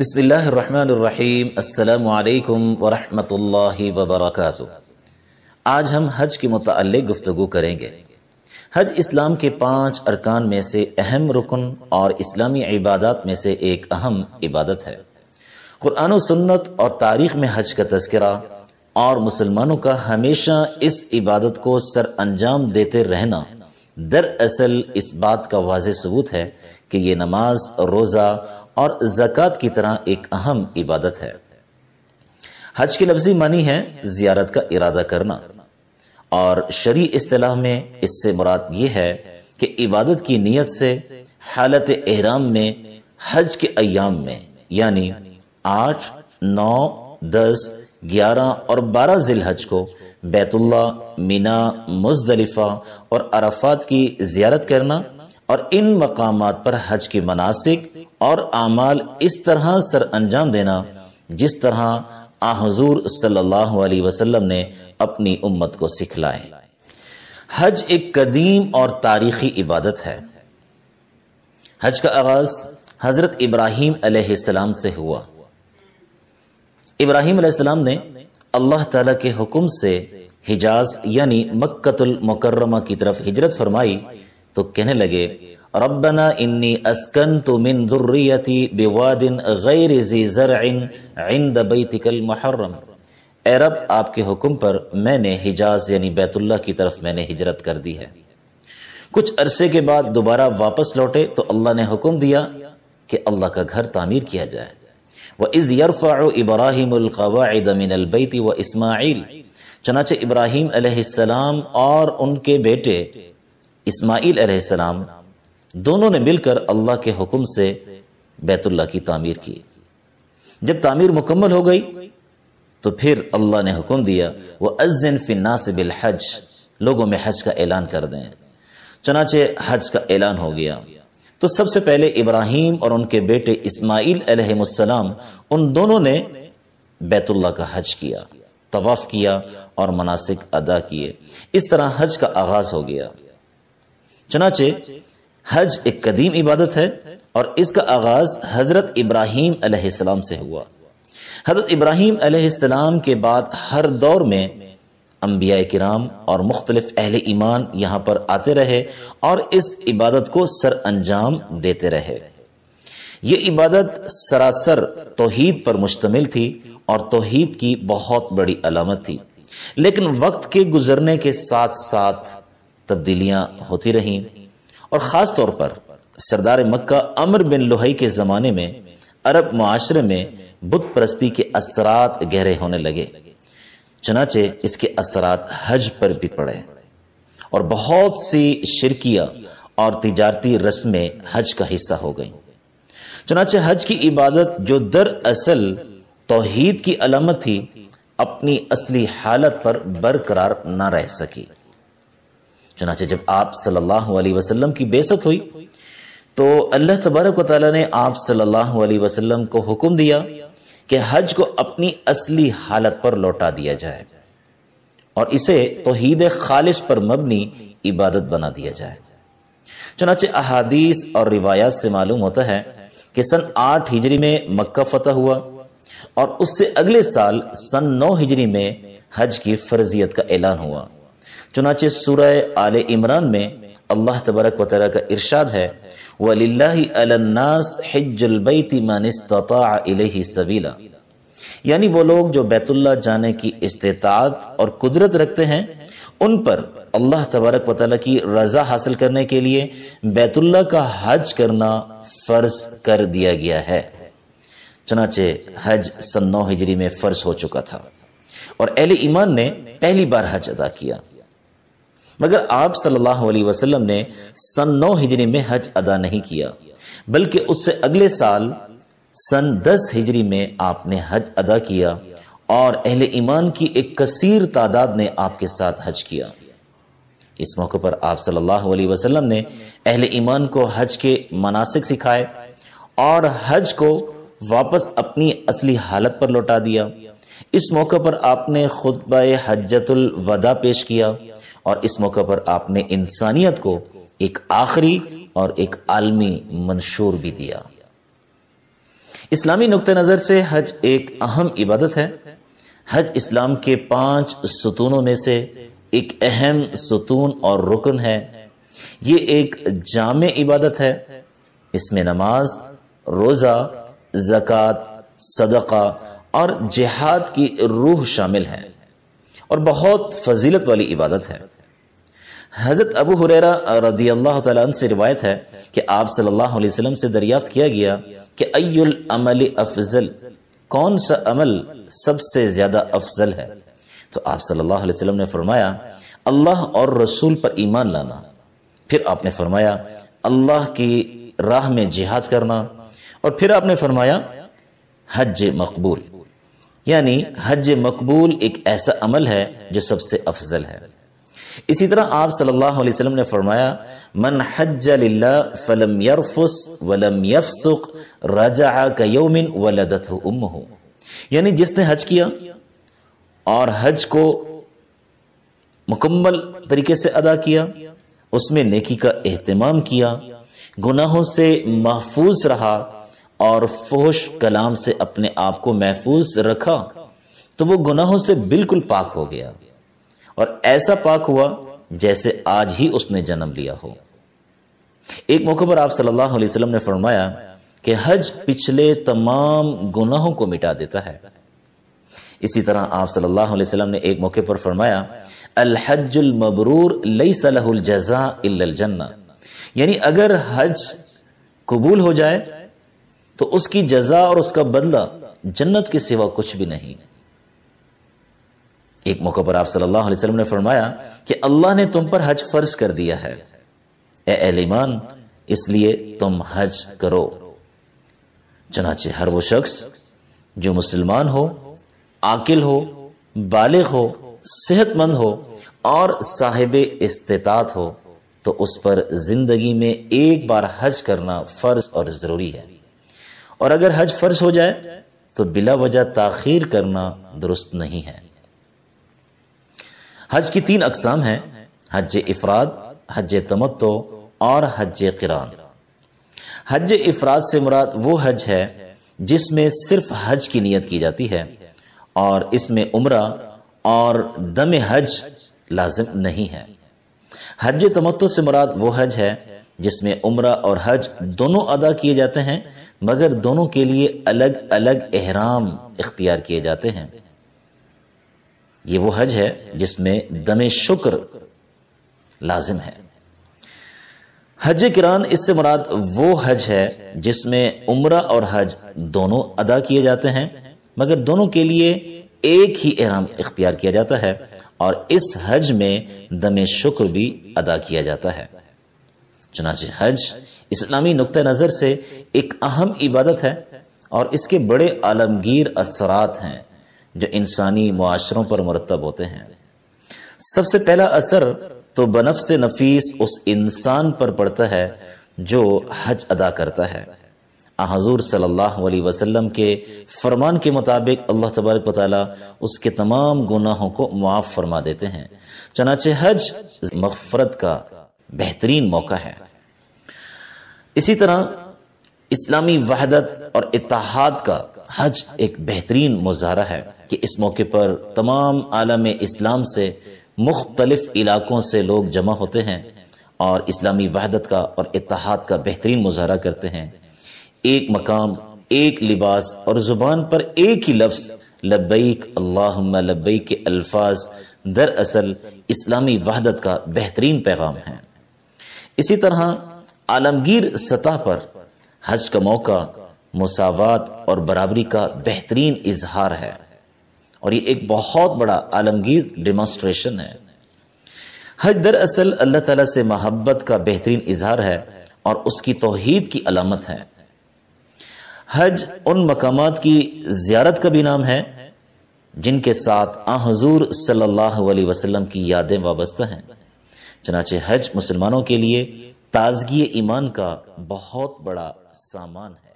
عليكم ورحمة الله وبركاته आज हम हज के मुतल गुफ्तु करेंगे हज इस्लाम के पांच अरकान में से अहम रुकन और इस्लामी इबादत में से एक अहम इबादत है कुरान सुन्नत और तारीख में हज का तस्करा और मुसलमानों का हमेशा इस इबादत को सर अंजाम देते रहना दरअसल इस बात का वाज सबूत है कि ये नमाज रोज़ा और जक़ात की तरह एक अहम इबादत है हज की लफ्जी मानी है जियारत का इरादा करना और शरी असलाह में इससे मुराद ये है कि इबादत की नीयत से हालत एहराम में हज के अयाम में यानी आठ नौ दस ग्यारह और बारह जिल हज को बैतुल्ला मीना मुजदलिफा और अराफात की जियारत करना और इन मकाम पर हज के मनासिक और आमाल इस तरह सर अंजाम देना जिस तरह आजूर सल्लाम ने अपनी उम्मत को सिखलाए हज एक कदीम और तारीखी इबादत है हज का आगाज हजरत इब्राहिम अलैहिस्सलाम से हुआ इब्राहिम अलैहिस्सलाम ने अल्लाह ताला के हुक्म से हिजाज यानी मक्कतुल मुकर्रमा की तरफ हिजरत फरमाई तो कहने लगे रब्बना इन्नी अस्कन तो मिन ज़ुर्रियती बेवादिन गैर जी ज़रइन इंद बैतिकल महर्रम अरब आपके हुक्म पर मैंने हिजाज यानी बैतुल्ला की तरफ मैंने हिजरत कर दी है कुछ अरसे के बाद दोबारा वापस लौटे तो अल्लाह ने हुक्म दिया कि अल्लाह का घर तामीर किया जाए वह इज़ यरफ़ा इब्राहिमकवाद मिनबैती व इसमाइल चनाचे इब्राहिम अलैहिस्सलाम और उनके बेटे इस्माइल अलैहिस्सलाम दोनों ने मिलकर अल्लाह के हुक्म से बैतुल्ला की तामीर की जब तामीर मुकम्मल हो गई तो फिर अल्लाह ने हुक्म दिया वह अजन फिन्नास बिल हज लोगों में हज का ऐलान कर दें चनाचे हज का ऐलान हो गया तो सबसे पहले इब्राहिम और उनके बेटे इस्माइल अलैहिस्सलाम उन दोनों ने बैतुल्ला का हज किया तवाफ़ किया और मनासिक अदा किए इस तरह हज का आगाज़ हो गया चनाचे हज एक कदीम इबादत है और इसका आगाज हजरत इब्राहिम अलैहिस्सलाम से हुआ हजरत इब्राहिम अलैहिस्सलाम के बाद हर दौर में अम्बिया कराम और मुख्तलिफ अहल ईमान यहाँ पर आते रहे और इस इबादत को सर अंजाम देते रहे ये इबादत सरासर तोहीद पर मुश्तमिल थी और तोहीद की बहुत बड़ी अलामत थी लेकिन वक्त के गुजरने के साथ साथ तब्दीलियां होती रहीं और ख़ास तौर पर सरदार मक्का अमर बिन लोहई के ज़माने में अरब माशरे में बुत परस्ती के असरा गहरे होने लगे चनाचे इसके असरात हज पर भी पड़े और बहुत सी शिरकिया और तिजारती रस्में हज का हिस्सा हो गई चुनाचे हज की इबादत जो दरअसल तोहीद की अलामत थी अपनी असली हालत पर बरकरार ना रह सकी चुनाचे जब आप सल्लल्लाहु अलैहि वसल्लम की बेसत हुई तो अल्लाह तबारक वाली ने आप सल्लल्लाहु अलैहि वसल्लम को हुक्म दिया कि हज को अपनी असली हालत पर लौटा दिया जाए और इसे तोहीद खालिश पर मबनी इबादत बना दिया जाए चुनाचे अहादीस और रिवायात से मालूम होता है कि सन आठ हिजरी में मक्का फतह हुआ और उससे अगले साल सन नौ हिजरी में हज की फर्जियत का ऐलान हुआ चुनाचे सूरह आल इमरान में अल्लाह तबरक वाली का इरशाद है यानी वो लोग जो बैतुल्ला जाने की इस्तात और कुदरत रखते हैं उन पर अल्लाह तबारक वाली की रजा हासिल करने के लिए बैतुल्ला का हज करना फर्ज कर दिया गया है चनाचे हज सन्नो हिजरी में फर्ज हो चुका था और अहल ईमान ने पहली बार हज अदा किया मगर आप सल्लल्लाहु अलैहि वसल्लम ने सन नौ हिजरी में हज अदा नहीं किया बल्कि उससे अगले साल सन दस हिजरी में आपने हज अदा किया और अहले ईमान की एक कसीर तादाद ने आपके साथ हज किया इस मौके पर आप सल्लल्लाहु अलैहि वसल्लम ने अहले ईमान को हज के मनासिक सिखाए और हज को वापस अपनी असली हालत पर लौटा दिया इस मौके पर आपने खुतबा हजतुल वदा पेश किया और इस मौके पर आपने इंसानियत को एक आखिरी और एक आलमी मंशूर भी दिया इस्लामी नुक़ नज़र से हज एक अहम इबादत है हज इस्लाम के पांच सुतूनों में से एक अहम सुतून और रुकन है ये एक जाम इबादत है इसमें नमाज रोज़ा जक़ात सदका और जिहाद की रूह शामिल है और बहुत फजीलत वाली इबादत है हज़रत अबू हुरेरा रदी अल्लाह तन से रिवायत है कि आप सल्लल्लाहु अलैहि वसल्लम से दरियाफ्त किया गया कि अयुल अमल अफजल कौन सा अमल सबसे ज़्यादा अफजल है तो आप सल्लल्लाहु अलैहि वसल्लम ने फरमाया अल्लाह और रसूल पर ईमान लाना फिर आपने फरमाया अल्लाह की राह में जिहाद करना और फिर आपने फरमाया हज मकबूल यानी हज मकबूल एक ऐसा अमल है जो सबसे अफजल है इसी तरह आप सल्लल्लाहु अलैहि वसल्लम ने फरमाया मन हज फलम यरफुस वलम यफसुक वलदत यानी जिसने हज किया और हज को मुकम्मल तरीके से अदा किया उसमें नेकी का एहतमाम किया गुनाहों से महफूज रहा और फोश कलाम से अपने आप को महफूज रखा तो वो गुनाहों से बिल्कुल पाक हो गया और ऐसा पाक हुआ जैसे आज ही उसने जन्म लिया हो एक मौके पर आप सल्लल्लाहु अलैहि वसल्लम ने फरमाया कि हज पिछले तमाम गुनाहों को मिटा देता है इसी तरह आप सल्लल्लाहु अलैहि वसल्लम ने एक मौके पर फरमाया अल हजुल मबरूर लई सलहुल जजा जन्ना यानी अगर हज कबूल हो जाए तो उसकी जजा और उसका बदला जन्नत के सिवा कुछ भी नहीं एक मौके पर आप सल्लल्लाहु अलैहि वसल्लम ने फरमाया कि अल्लाह ने तुम पर हज फर्ज कर दिया है एलिमान इसलिए तुम हज करो चनाचे हर वो शख्स जो मुसलमान हो आकिल हो बालिग हो सेहतमंद हो और साहिब इस्तात हो तो उस पर जिंदगी में एक बार हज करना फर्ज और जरूरी है और अगर हज फर्ज हो जाए तो बिला वजह ताखीर करना दुरुस्त नहीं है हज की तीन अकसाम हैं हज इफराद हज तमत्तो और हज किरान हज इफराद से मुराद वो हज है जिसमें सिर्फ हज की नियत की जाती है और इसमें उम्र और दम हज लाजिम नहीं है हज तमत्तो से मुराद वो हज है जिसमें उम्र और हज दोनों अदा किए जाते हैं मगर दोनों के लिए अलग अलग एहराम इख्तियार किए जाते हैं ये वो हज है जिसमें दमे शुक्र लाजिम है हज किरान इससे मुराद वो हज है जिसमें उम्र और हज दोनों अदा किए जाते हैं मगर दोनों के लिए एक ही एहराम इख्तियार किया जाता है और इस हज में दमे शुक्र भी अदा किया जाता है चनाच हज इस्लामी नुक़ नज़र से एक अहम इबादत है और इसके बड़े आलमगीर असरात हैं जो इंसानी मुआरों पर मरतब होते हैं सबसे पहला असर तो बनफ से नफीस उस इंसान पर पड़ता है जो हज अदा करता है हजूर सल्लल्लाहु अलैहि वसल्लम के फरमान के मुताबिक अल्लाह तबारक उसके तमाम गुनाहों को मुआफ़ फरमा देते हैं चनाचे हज मफ़रत का बेहतरीन मौका है इसी तरह इस्लामी वहदत और इतिहाद का हज एक बेहतरीन मुजाहरा है कि इस मौके पर तमाम आलम इस्लाम से मुख्तलिफ इलाकों से लोग जमा होते हैं और इस्लामी वहदत का और इतिहाद का बेहतरीन मुजाहरा करते हैं एक मकाम एक लिबास और ज़ुबान पर एक ही लफ्ज़ लब्बैक अल्लाह लब्बैक के अल्फाज दरअसल इस्लामी वहदत का बेहतरीन पैगाम है इसी तरह आलमगीर सतह पर हज का मौका मुसावत और बराबरी का बेहतरीन इजहार है और ये एक बहुत बड़ा आलमगीर डिमॉन्स्ट्रेशन है हज दरअसल अल्लाह तला से मोहब्बत का बेहतरीन इजहार है और उसकी तोहद की अलामत है हज उन मकाम की जियारत का भी नाम है जिनके साथ आजूर सल्लल्लाहु वसलम की यादें वाबस्ता हैं चनाचे हज मुसलमानों के लिए ताजगी ईमान का बहुत बड़ा सामान है